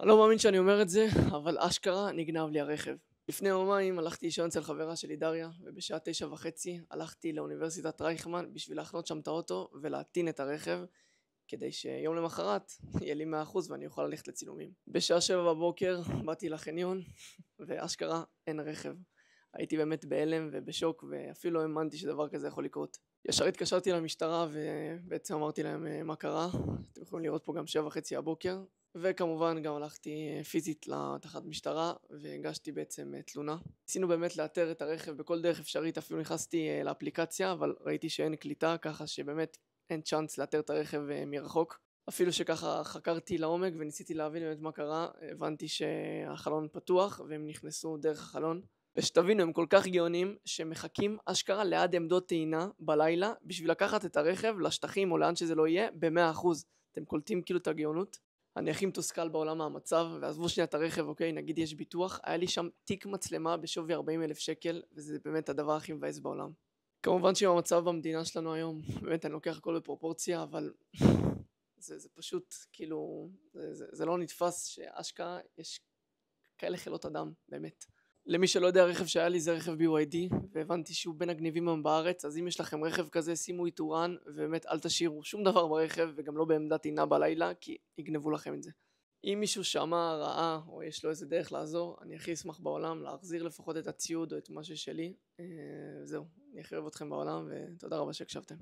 אני לא מאמין שאני אומר את זה, אבל אשכרה נגנב לי הרכב. לפני יומיים הלכתי לישון אצל חברה שלי דריה, ובשעה תשע וחצי הלכתי לאוניברסיטת רייכמן בשביל להחנות שם את האוטו ולהטעין את הרכב, כדי שיום למחרת יהיה לי מאה אחוז ואני אוכל ללכת לצילומים. בשעה שבע בבוקר באתי לחניון, ואשכרה אין רכב. הייתי באמת בהלם ובשוק, ואפילו לא האמנתי שדבר כזה יכול לקרות. ישר התקשרתי למשטרה ובעצם אמרתי להם אה, מה קרה, אתם יכולים לראות פה גם שבע וחצי הבוקר, וכמובן גם הלכתי אה, פיזית לתחת משטרה והגשתי בעצם אה, תלונה. ניסינו באמת לאתר את הרכב בכל דרך אפשרית, אפילו נכנסתי אה, לאפליקציה, אבל ראיתי שאין קליטה, ככה שבאמת אין צ'אנס לאתר את הרכב מרחוק. אפילו שככה חקרתי לעומק וניסיתי להבין באמת מה קרה, הבנתי שהחלון פתוח והם נכנסו דרך החלון. ושתבינו, הם כל כך גאונים, שמחכים אשכרה ליד עמדות טעינה בלילה בשביל לקחת את הרכב לשטחים או לאן שזה לא יהיה במאה אחוז. אתם קולטים כאילו את הגאונות? אני הכי מתוסכל בעולם מהמצב, ועזבו שנייה את הרכב, אוקיי, נגיד יש ביטוח, היה לי שם תיק מצלמה בשווי 40 אלף שקל, וזה באמת הדבר הכי מבאס בעולם. כמובן שעם המצב במדינה שלנו היום, באמת אני לוקח הכל בפרופורציה, אבל זה, זה פשוט, כאילו, זה, זה, זה לא נתפס שאשכרה יש כאלה חילות אדם, באמת. למי שלא יודע, רכב שהיה לי זה רכב BYD, והבנתי שהוא בין הגניבים היום בארץ, אז אם יש לכם רכב כזה, שימו איתורן, ובאמת אל תשאירו שום דבר ברכב, וגם לא בעמדת עינה בלילה, כי יגנבו לכם את זה. אם מישהו שמע, ראה, או יש לו איזה דרך לעזור, אני הכי אשמח בעולם להחזיר לפחות את הציוד או את מה ששלי. אה, זהו, אני הכי אוהב אתכם בעולם, ותודה רבה שהקשבתם.